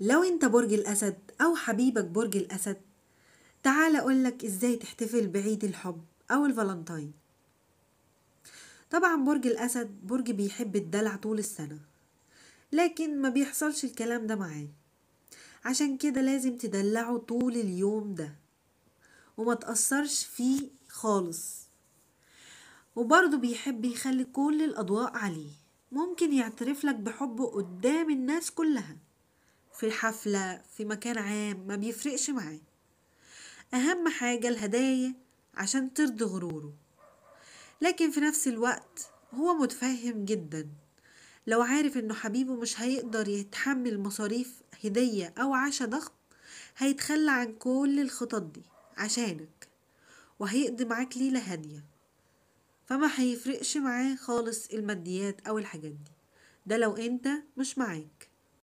لو انت برج الأسد أو حبيبك برج الأسد تعال أقولك إزاي تحتفل بعيد الحب أو الفالنتاين طبعا برج الأسد برج بيحب الدلع طول السنة لكن ما بيحصلش الكلام ده معاه عشان كده لازم تدلعه طول اليوم ده وما تأثرش فيه خالص وبرضه بيحب يخلي كل الأضواء عليه ممكن يعترف لك بحبه قدام الناس كلها في حفلة في مكان عام ما بيفرقش معاه أهم حاجة الهدايا عشان ترضي غروره لكن في نفس الوقت هو متفهم جدا لو عارف انه حبيبه مش هيقدر يتحمل مصاريف هدية او عشا ضخم هيتخلى عن كل الخطط دي عشانك وهيقضي معاك ليلة هادية فما هيفرقش معاه خالص الماديات او الحاجات دي ده لو انت مش معاك